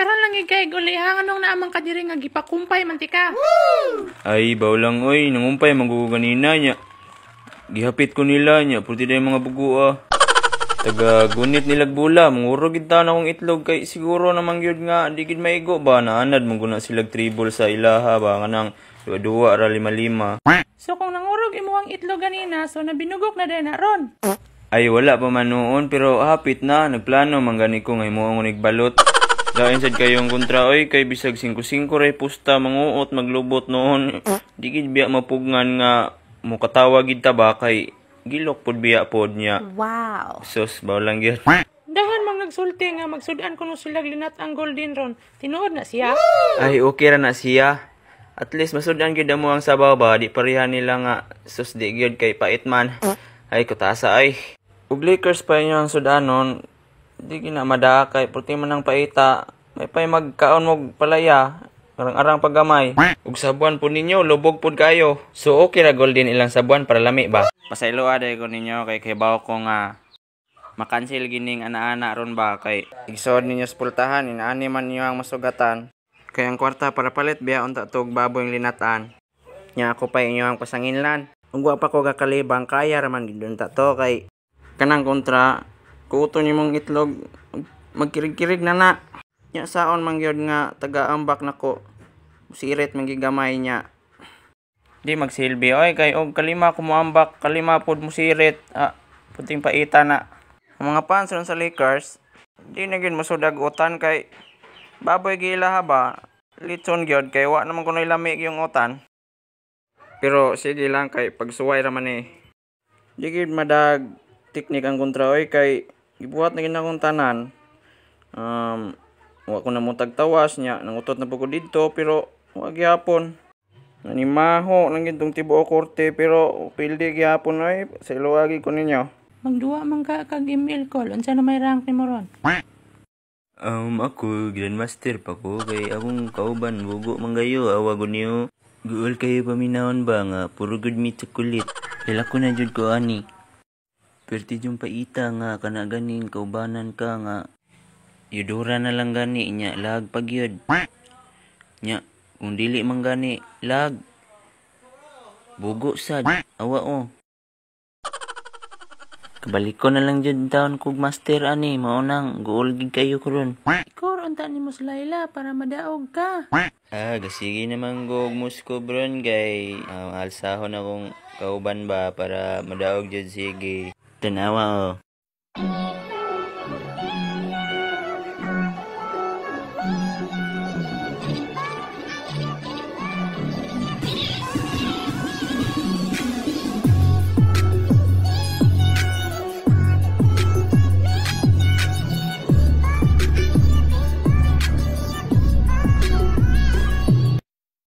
Karon lang igay uli ha anong naamang kadiri nga gipakumpay mantika. tika. Ay bawlang oy nangumpay maguganina nya. Gihapit ko nila nya purti day mga bugo ah. Taga gunit nilagbula, manguro gid na kong itlog kay siguro namang gyud nga di gid maigo ba naanad mangguna silag tribol sa ilaha ba nga nang duwa ra lima lima. So kung nangurog imo ang itlog ganina, so nabinugok na din na ron. Ay wala pa man noon pero hapit na nagplano mangani ko nga imo ang unigbalot. Lain sad kayong kontra oy kay bisag 55 ray pusta manguot maglubot noon. Digid biya mapugngan nga mo katawag gid ta ba kay gilok pod biya pod niya. Wow. Sus ba lang gyud. Dahan mang nagsulti nga magsud-an kuno sila linat ang golden ron. Tinuod na siya. Ay okay ra na siya. At least masud-an gyud mo ang sabaw ba di pareha nila nga sus di gyud kay pait man. Ay kutasa ay. Ug Lakers pa inyo ang sudanon Di gina madakay. Puti man ang paita. May pay magkaon mog palaya. Arang-arang paggamay. Ug sabuan po ninyo, lubog po kayo. So okay ra golden ilang sabuan para lami ba? pasaylo ade ah, ko ninyo kay kay bawo ko nga makansil gining ana-ana ron ba kay igsood ninyo sa pultahan inaani man niyo ang masugatan. Kay ang kwarta para palit biya unta tog baboy linatan. Nya ako pa inyo ang pasanginlan. Ug wa pa ko gakalibang kaya raman gidunta to kay kanang kontra kuto ni mong itlog magkirig-kirig na na nya saon mangyod nga tagaambak nako siret magigamay niya di magsilbi oy kay og kalima kumuambak kalima pod mo sirit ah, puting paita na ang mga fans sa Lakers di na gyud masudag utan kay baboy gila ha ba litson gyud kay wa naman kuno lami yung utan pero sige lang kay pagsuway ra man ni eh. madag teknik ang kontra oy kay gibuhat na ginakong tanan um wa ko na mo tagtawas nya nangutot na pagod didto pero wa gihapon nanimaho nang gintong tibuok korte pero pildi gihapon ay sa iluwagi ko ninyo Magduwa man ka kag email call. Unsa na may rank ni Moron ron? Um, ako, Grandmaster pa ko. Kay akong kauban, bugo man kayo. Awag niyo. Guol kayo paminahon ba nga? Puro good meat sa kulit. Kailan ko na jud ko ani. Perti yung paita nga kana ganing kaubanan ka nga. Yudura na lang gani nya lag pagyud. Nya kung dili man gani lag. Bugo sad awa o. Kabalik ko na lang dyan taon kog master ani maunang guulgig kayo karon. Ikor unta ni mo Laila para madaog ka. Ah, gasigi naman gog musko bron gay. Um, ah, alsahon akong kauban ba para madaog jud sige. 等来玩哦。